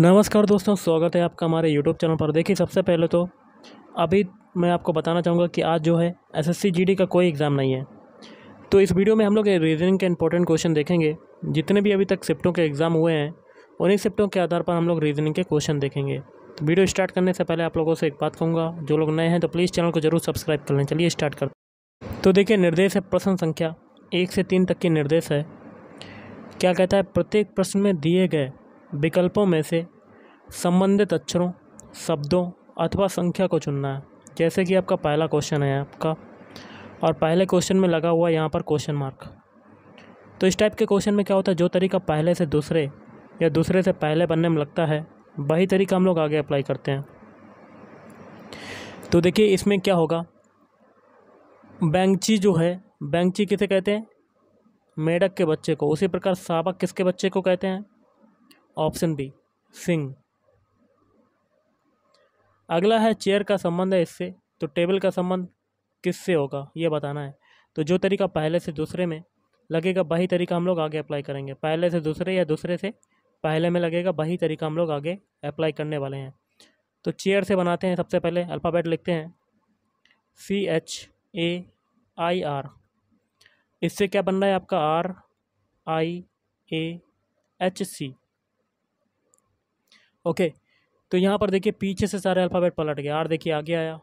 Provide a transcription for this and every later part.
नमस्कार दोस्तों स्वागत है आपका हमारे यूट्यूब चैनल पर देखिए सबसे पहले तो अभी मैं आपको बताना चाहूँगा कि आज जो है एसएससी जीडी का कोई एग्ज़ाम नहीं है तो इस वीडियो में हम लोग रीजनिंग के इंपॉर्टेंट क्वेश्चन देखेंगे जितने भी अभी तक शिफ्टों के एग्ज़ाम हुए हैं उन्हीं शिफ्टों के आधार पर हम लोग रीजनिंग के क्वेश्चन देखेंगे तो वीडियो स्टार्ट करने से पहले आप लोगों से एक बात कहूँगा जो लोग नए हैं तो प्लीज़ चैनल को जरूर सब्सक्राइब कर लें चलिए स्टार्ट कर तो देखिए निर्देश है प्रश्न संख्या एक से तीन तक के निर्देश है क्या कहता है प्रत्येक प्रश्न में दिए गए विकल्पों में से संबंधित अक्षरों शब्दों अथवा संख्या को चुनना है जैसे कि आपका पहला क्वेश्चन है आपका और पहले क्वेश्चन में लगा हुआ यहाँ पर क्वेश्चन मार्क तो इस टाइप के क्वेश्चन में क्या होता है जो तरीका पहले से दूसरे या दूसरे से पहले बनने में लगता है वही तरीका हम लोग आगे अप्लाई करते हैं तो देखिए इसमें क्या होगा बैंकची जो है बैंकची किसे कहते हैं मेढक के बच्चे को उसी प्रकार सावक किसके बच्चे को कहते हैं ऑप्शन बी सिंह अगला है चेयर का संबंध है इससे तो टेबल का संबंध किससे होगा ये बताना है तो जो तरीका पहले से दूसरे में लगेगा वही तरीका हम लोग आगे अप्लाई करेंगे पहले से दूसरे या दूसरे से पहले में लगेगा वही तरीका हम लोग आगे अप्लाई करने वाले हैं तो चेयर से बनाते हैं सबसे पहले अल्फ़ाबेट लिखते हैं C H A I R इससे क्या बन रहा है आपका R I A H C okay तो यहाँ पर देखिए पीछे से सारे अल्फ़ाबेट पलट गया आर देखिए आगे आया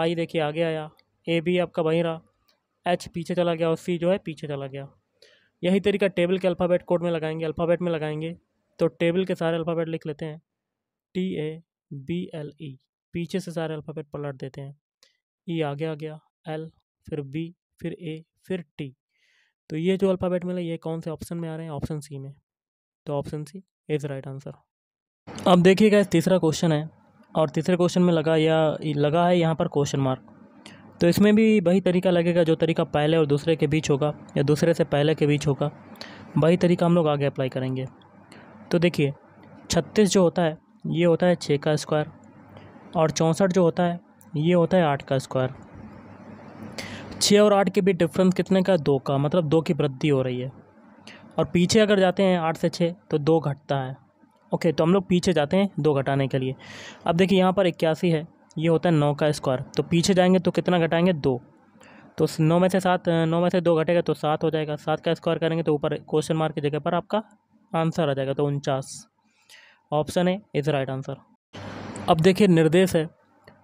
आई देखिए आगे आया ए बी आपका वहीं रहा एच पीछे चला गया और सी जो है पीछे चला गया यही तरीका टेबल के अल्फ़ाबेट कोड में लगाएंगे अल्फ़ाबेट में लगाएंगे तो टेबल के सारे अल्फ़ाबेट लिख लेते हैं T A B L E पीछे से सारे अल्फ़ाबेट पलट देते हैं ई e आगे आ गया एल फिर बी फिर ए फिर टी तो ये जो अल्फ़ाबेट मिला ये कौन से ऑप्शन में आ रहे हैं ऑप्शन सी में तो option C is right answer अब देखिएगा तीसरा क्वेश्चन है और तीसरे क्वेश्चन में लगा या लगा है यहाँ पर क्वेश्चन मार्क तो इसमें भी वही तरीका लगेगा जो तरीका पहले और दूसरे के बीच होगा या दूसरे से पहले के बीच होगा वही तरीका हम लोग आगे अप्लाई करेंगे तो देखिए छत्तीस जो होता है ये होता है छः का स्क्वायर और चौंसठ जो होता है ये होता है आठ का स्क्वायर छः और आठ के बीच डिफरेंस कितने का दो का मतलब दो की वृद्धि हो रही है और पीछे अगर जाते हैं आठ से छः तो दो घटता है ओके तो हम लोग पीछे जाते हैं दो घटाने के लिए अब देखिए यहाँ पर इक्यासी है ये होता है नौ का स्क्वायर तो पीछे जाएंगे तो कितना घटाएंगे दो तो नौ में से सात नौ में से दो घटेगा तो सात हो जाएगा सात का स्क्वायर करेंगे तो ऊपर क्वेश्चन मार्क की जगह पर आपका आंसर आ जाएगा तो उनचास option A is right answer अब देखिए निर्देश है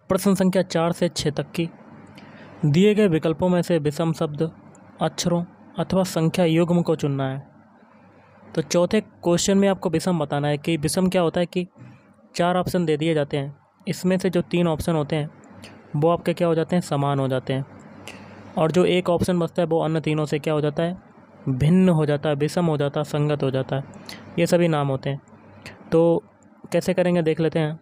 प्रश्न संख्या चार से छः तक की दिए गए विकल्पों में से विषम शब्द अक्षरों अथवा संख्या युग्म को चुनना है तो चौथे क्वेश्चन में आपको विषम बताना है कि विषम क्या होता है कि चार ऑप्शन दे दिए जाते हैं इसमें से जो तीन ऑप्शन होते हैं वो आपके क्या हो जाते हैं समान हो जाते हैं और जो एक ऑप्शन बचता है वो अन्य तीनों से क्या हो जाता है भिन्न हो जाता है विषम हो जाता है संगत हो जाता है ये सभी नाम होते हैं तो कैसे करेंगे देख लेते हैं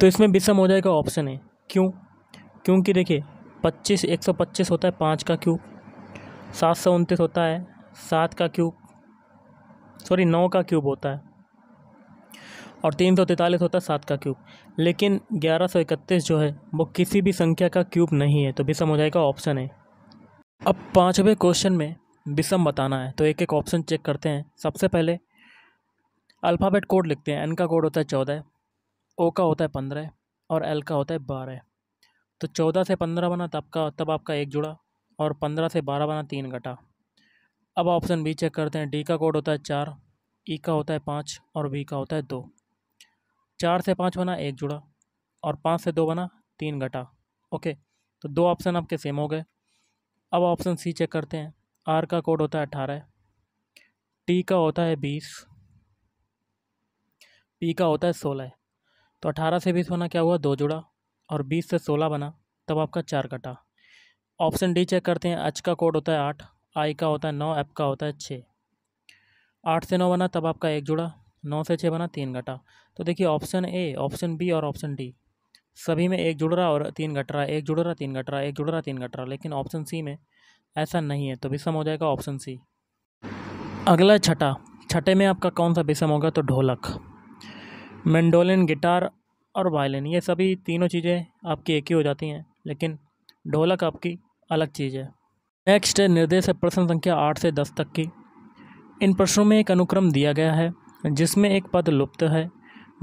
तो इसमें विषम हो जाएगा ऑप्शन है क्यों क्योंकि देखिए पच्चीस एक सौ पच्चीस होता है पाँच का क्यूब सात सौ उनतीस होता है सात का क्यूब सॉरी नौ का क्यूब होता है और तीन सौ तैंतालीस होता है सात का क्यूब लेकिन ग्यारह सौ इकतीस जो है वो किसी भी संख्या का क्यूब नहीं है तो विषम हो जाएगा ऑप्शन है अब पाँचवें क्वेश्चन में विषम बताना है तो एक एक ऑप्शन चेक करते हैं सबसे पहले अल्फ़ाबेट कोड लिखते हैं एन का कोड होता है चौदह ओ का होता है पंद्रह और एल का होता है बारह तो चौदह से पंद्रह बना तब का तब आपका एक जुड़ा और पंद्रह से बारह बना तीन घटा अब ऑप्शन बी चेक करते हैं डी का कोड होता है चार ई e का होता है पाँच और बी का होता है दो चार से पाँच बना एक जुड़ा और पाँच से दो बना तीन घटा ओके तो दो ऑप्शन आपके सेम हो गए अब ऑप्शन सी चेक करते हैं आर का कोड होता है अठारह टी का होता है बीस पी का होता है सोलह तो अठारह से बीस बना क्या हुआ दो जुड़ा और बीस से सोलह बना तब आपका चार घटा ऑप्शन डी चेक करते हैं एच का कोड होता है आठ आई का होता है नौ ऐप का होता है छः आठ से नौ बना तब आपका एक जुड़ा नौ से छः बना तीन घटा तो देखिए ऑप्शन ए ऑप्शन बी और ऑप्शन डी सभी में एक जुड़ रहा और तीन घट रहा एक जुड़ रहा तीन घट रहा एक जुड़ रहा तीन घट रहा लेकिन ऑप्शन सी में ऐसा नहीं है तो विषम हो जाएगा ऑप्शन सी अगला छठा छठे में आपका कौन सा विषम होगा तो ढोलक मेंडोलिन गिटार और वायलिन ये सभी तीनों चीज़ें आपकी एक ही हो जाती हैं लेकिन ढोलक आपकी अलग चीज़ है नेक्स्ट निर्देश है प्रश्न संख्या आठ से दस तक की इन प्रश्नों में एक अनुक्रम दिया गया है जिसमें एक पद लुप्त है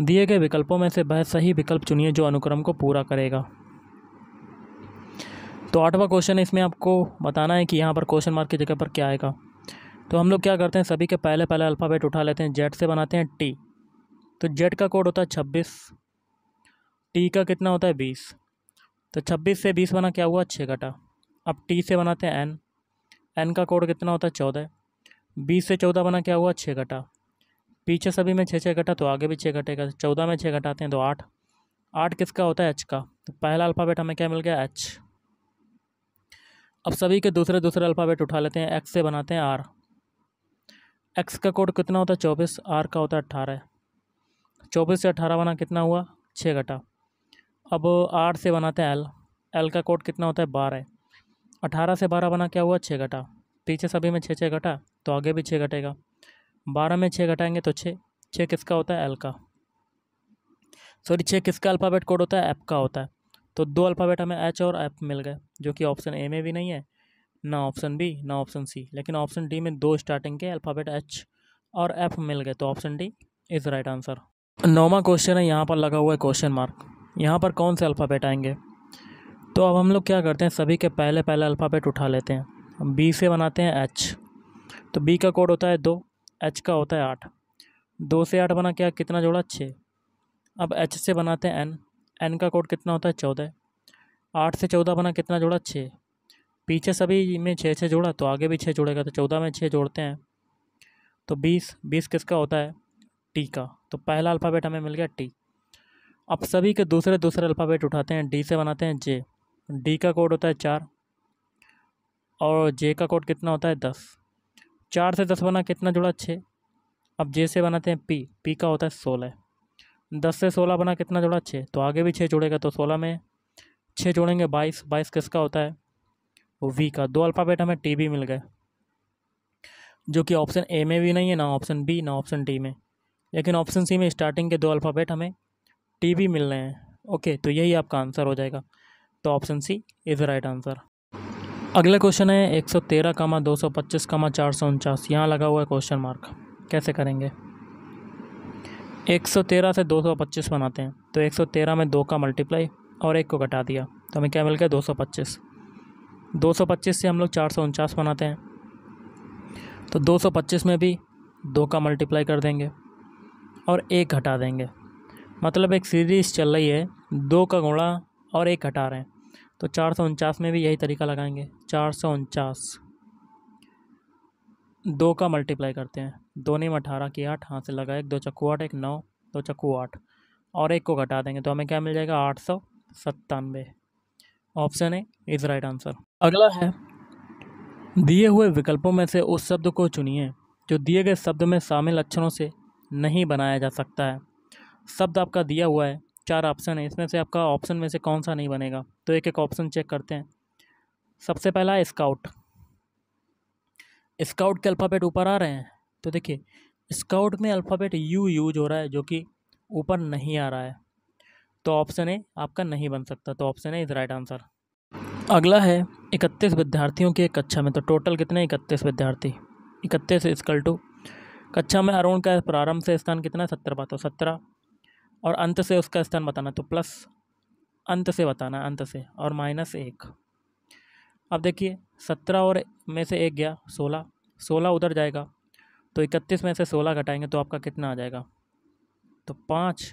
दिए गए विकल्पों में से वह सही विकल्प चुनिए जो अनुक्रम को पूरा करेगा तो आठवां क्वेश्चन इसमें आपको बताना है कि यहाँ पर क्वेश्चन मार्क की जगह पर क्या आएगा तो हम लोग क्या करते हैं सभी के पहले पहले अल्फ़ाबेट उठा लेते हैं जेड से बनाते हैं टी तो जेड का कोड होता है छब्बीस टी का कितना होता है बीस तो छब्बीस से बीस बना क्या हुआ छः घटा अब टी से बनाते हैं एन एन का कोड कितना होता है चौदह बीस से चौदह बना क्या हुआ छः घटा पीछे सभी में छः छः घटा तो आगे भी छः घटेगा चौदह में छः घटाते हैं तो आठ आठ किसका होता है एच का तो पहला अल्फ़ाबेट हमें क्या मिल गया एच अब सभी के दूसरे दूसरे अल्फ़ाबेट उठा लेते हैं एक्स से बनाते हैं आर एक्स का कोड कितना होता है चौबीस आर का होता है अट्ठारह चौबीस से अट्ठारह बना कितना हुआ छः घटा अब आर से बनाते हैं एल एल का कोड कितना होता है बारह अठारह से बारह बना क्या हुआ छः घटा पीछे सभी में छः छः घटा तो आगे भी छः घटेगा बारह में छः घटाएंगे तो छः छः किसका होता है एल का सॉरी छः किसका अल्फ़ाबेट कोड होता है एप का होता है तो दो अल्फ़ाबेट हमें एच और एप मिल गए जो कि ऑप्शन ए में भी नहीं है ना ऑप्शन बी ना ऑप्शन सी लेकिन ऑप्शन डी में दो स्टार्टिंग के अल्फ़ाबेट एच और एफ मिल गए तो option D is right answer नौवा क्वेश्चन है यहाँ पर लगा हुआ है क्वेश्चन मार्क यहाँ पर कौन से अल्फ़ाबेट आएंगे तो अब हम लोग क्या करते हैं सभी के पहले पहले अल्फ़ाबेट उठा लेते हैं बी से बनाते हैं एच तो बी का कोड होता है दो एच का होता है आठ दो से आठ बना क्या कितना जोड़ा छः अब एच से बनाते हैं एन एन का कोड कितना होता है चौदह आठ से चौदह बना कितना जोड़ा छः पीछे सभी में छः छः जोड़ा तो आगे भी छः जोड़ेगा तो चौदह में छः जोड़ते हैं तो बीस बीस किसका होता है टी का तो पहला अल्फ़ाबेट हमें मिल गया टी अब सभी के दूसरे दूसरे अल्फ़ाबेट उठाते हैं डी से बनाते हैं जे डी का कोड होता है चार और जे का कोड कितना होता है दस चार से दस बना कितना जुड़ा छः अब जे से बनाते हैं पी पी का होता है सोलह दस से सोलह बना कितना जुड़ा छः तो आगे भी छः जुड़ेगा तो सोलह में छः जोड़ेंगे बाईस बाईस किसका होता है वी का दो अल्फ़ाबेट हमें टी भी मिल गए जो कि ऑप्शन ए में भी नहीं है ना ऑप्शन बी ना ऑप्शन डी में लेकिन ऑप्शन सी में स्टार्टिंग के दो अल्फ़ाबेट हमें टी भी मिल रहे हैं ओके तो यही आपका आंसर हो जाएगा तो option C is right answer अगला क्वेश्चन है एक सौ तेरह कामा दो सौ पच्चीस कामा चार सौ उनचास यहाँ लगा हुआ है क्वेश्चन मार्क कैसे करेंगे एक सौ तेरह से दो सौ पच्चीस बनाते हैं तो एक सौ तेरह में दो का मल्टीप्लाई और एक को घटा दिया तो हमें क्या मिल गया दो सौ पच्चीस दो सौ पच्चीस से हम लोग चार सौ उनचास बनाते हैं तो दो सौ पच्चीस में भी दो का मल्टीप्लाई कर देंगे और एक घटा देंगे मतलब एक सीरीज़ चल रही है दो का गुणा और एक घटा रहे हैं तो चार सौ उनचास में भी यही तरीका लगाएंगे चार सौ उनचास दो का मल्टीप्लाई करते हैं दो ने में अठारह की आठ हाथ से लगा एक दो चक्कू आठ एक नौ दो चक्कू आठ और एक को घटा देंगे तो हमें क्या मिल जाएगा आठ सौ सत्तानवे option A is right answer अगला है दिए हुए विकल्पों में से उस शब्द को चुनिए जो दिए गए शब्द में शामिल अक्षरों से नहीं बनाया जा सकता है शब्द आपका दिया हुआ है चार ऑप्शन है इसमें से आपका ऑप्शन में से कौन सा नहीं बनेगा तो एक एक ऑप्शन चेक करते हैं सबसे पहला स्काउट स्काउट के अल्फ़ाबेट ऊपर आ रहे हैं तो देखिए स्काउट में अल्फ़ाबेट यू यूज हो रहा है जो कि ऊपर नहीं आ रहा है तो ऑप्शन ए आपका नहीं बन सकता तो option A is right answer अगला है इकतीस विद्यार्थियों की एक कक्षा में तो टोटल कितने इकतीस विद्यार्थी इकतीस स्कल टू कक्षा में अरुण का प्रारंभ से स्थान कितना है सत्रह तो सत्रह और अंत से उसका स्थान बताना तो प्लस अंत से बताना अंत से और माइनस एक अब देखिए सत्रह और में से एक गया सोलह सोलह उधर जाएगा तो इकतीस में से सोलह घटाएंगे तो आपका कितना आ जाएगा तो पाँच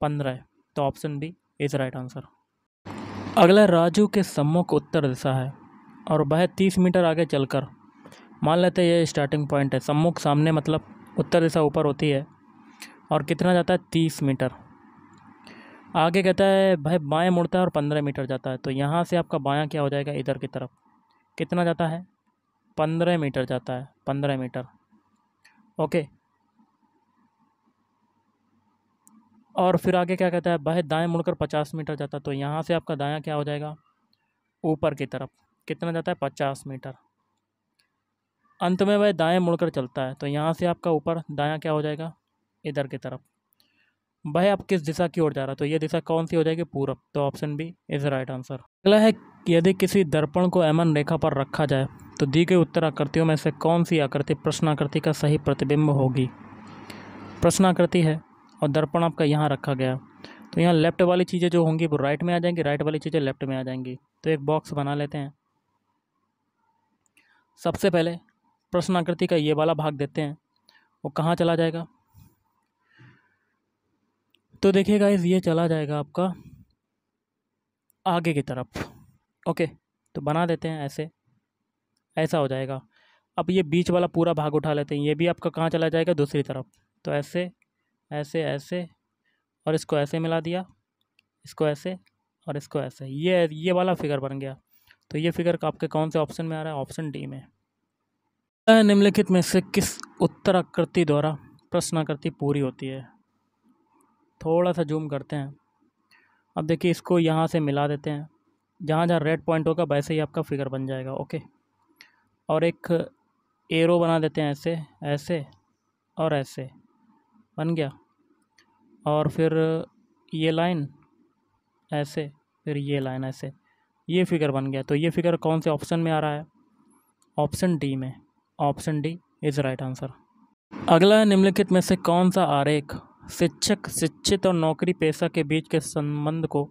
पंद्रह तो option B is right answer अगला राजू के सम्मुख उत्तर दिशा है और वह तीस मीटर आगे चलकर मान लेते हैं ये स्टार्टिंग पॉइंट है सम्मुख सामने मतलब उत्तर दिशा ऊपर होती है और कितना जाता है तीस मीटर आगे कहता है भाई बाएं मुड़ता है और पंद्रह मीटर जाता है तो यहाँ से आपका बायां क्या हो जाएगा इधर की तरफ कितना जाता है पंद्रह मीटर जाता है पंद्रह मीटर ओके और फिर आगे क्या कहता है भाई दाएं मुड़कर पचास मीटर जाता है तो यहाँ से आपका दायां क्या हो जाएगा ऊपर की तरफ कितना जाता है पचास मीटर अंत में वह दाएं मुड़कर चलता है तो यहाँ से आपका ऊपर दाया क्या हो जाएगा इधर की तरफ भाई आप किस दिशा की ओर जा रहा है तो ये दिशा कौन सी हो जाएगी पूरब तो option B is right answer अगला है यदि किसी दर्पण को एमन रेखा पर रखा जाए तो दी गई उत्तर आकृतियों में से कौन सी आकृति प्रश्नाकृति का सही प्रतिबिंब होगी प्रश्नाकृति है और दर्पण आपका यहाँ रखा गया तो यहाँ लेफ्ट वाली चीज़ें जो होंगी वो राइट में आ जाएंगी राइट वाली चीज़ें लेफ्ट में आ जाएंगी तो एक बॉक्स बना लेते हैं सबसे पहले प्रश्नाकृति का ये वाला भाग देते हैं वो कहाँ चला जाएगा तो देखिए गाइस ये चला जाएगा आपका आगे की तरफ ओके तो बना देते हैं ऐसे ऐसा हो जाएगा अब ये बीच वाला पूरा भाग उठा लेते हैं ये भी आपका कहाँ चला जाएगा दूसरी तरफ तो ऐसे ऐसे ऐसे और इसको ऐसे मिला दिया इसको ऐसे और इसको ऐसे ये ये वाला फिगर बन गया तो ये फिगर आपके कौन से ऑप्शन में आ रहा है ऑप्शन डी में निम्नलिखित में से किस उत्तराकृति द्वारा प्रश्नाकृति पूरी होती है थोड़ा सा जूम करते हैं अब देखिए इसको यहाँ से मिला देते हैं जहाँ जहाँ रेड पॉइंट होगा वैसे ही आपका फिगर बन जाएगा ओके और एक एरो बना देते हैं ऐसे ऐसे और ऐसे बन गया और फिर ये लाइन ऐसे फिर ये लाइन ऐसे ये फिगर बन गया तो ये फिगर कौन से ऑप्शन में आ रहा है ऑप्शन डी में option D is right answer अगला निम्नलिखित में से कौन सा आरेख शिक्षक शिक्षित और नौकरी पेशा के बीच के संबंध को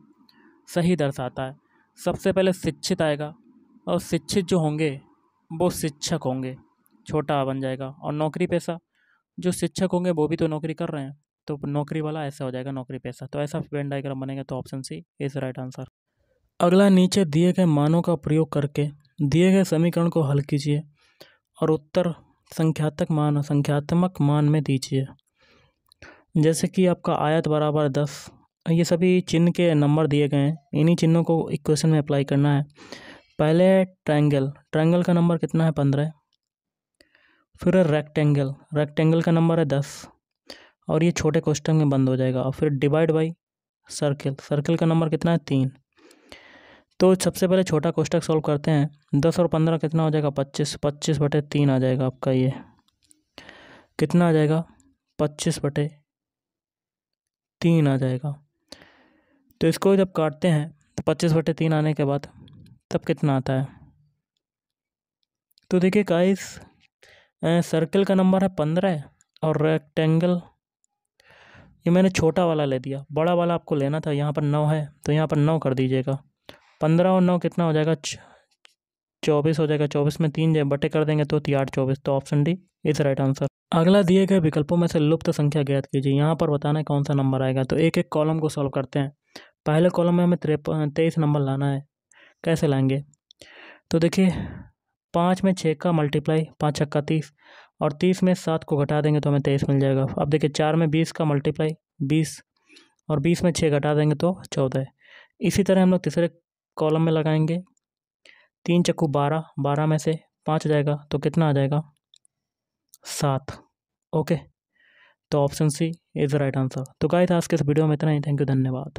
सही दर्शाता है सबसे पहले शिक्षित आएगा और शिक्षित जो होंगे वो शिक्षक होंगे छोटा बन जाएगा और नौकरी पेशा जो शिक्षक होंगे वो भी तो नौकरी कर रहे हैं तो नौकरी वाला ऐसा हो जाएगा नौकरी पेशा तो ऐसा वेन डाइग्राम बनेगा तो option C is right answer अगला नीचे दिए गए मानों का प्रयोग करके दिए गए समीकरण को हल कीजिए और उत्तर संख्यात्मक मान संख्यात्मक मान में दीजिए जैसे कि आपका आयत बराबर दस ये सभी चिन्ह के नंबर दिए गए हैं इन्हीं चिन्हों को इक्वेशन में अप्लाई करना है पहले ट्रायंगल ट्रायंगल का नंबर कितना है पंद्रह फिर है रेक्टेंगल रेक्टेंगल का नंबर है दस और ये छोटे क्वेश्चन में बंद हो जाएगा और फिर डिवाइड बाई सर्किल सर्किल का नंबर कितना है तीन तो सबसे पहले छोटा क्वेश्चन सॉल्व करते हैं दस और पंद्रह कितना हो जाएगा पच्चीस पच्चीस बटे तीन आ जाएगा आपका ये कितना आ जाएगा पच्चीस बटे तीन आ जाएगा तो इसको जब काटते हैं तो पच्चीस बटे तीन आने के बाद तब कितना आता है तो देखिए गाइस सर्कल का नंबर है पंद्रह और रेक्टेंगल ये मैंने छोटा वाला ले दिया बड़ा वाला आपको लेना था यहाँ पर नौ है तो यहाँ पर नौ कर दीजिएगा पंद्रह और नौ कितना हो जाएगा चौबीस हो जाएगा चौबीस में तीन बटे कर देंगे तो आठ चौबीस तो option D is right answer अगला दिए गए विकल्पों में से लुप्त संख्या ज्ञात कीजिए यहाँ पर बताना है कौन सा नंबर आएगा तो एक एक कॉलम को सॉल्व करते हैं पहले कॉलम में हमें त्रेप तेईस नंबर लाना है कैसे लाएंगे तो देखिए पाँच में छः का मल्टीप्लाई पाँच छक्का तीस और तीस में सात को घटा देंगे तो हमें तेईस मिल जाएगा अब देखिए चार में बीस का मल्टीप्लाई बीस और बीस में छः घटा देंगे तो चौदह इसी तरह हम लोग तीसरे कॉलम में लगाएंगे तीन चक्कू बारह बारह में से पाँच जाएगा तो कितना आ जाएगा सात ओके तो option C is the right answer तो गाइस आज के इस वीडियो में इतना ही थैंक यू धन्यवाद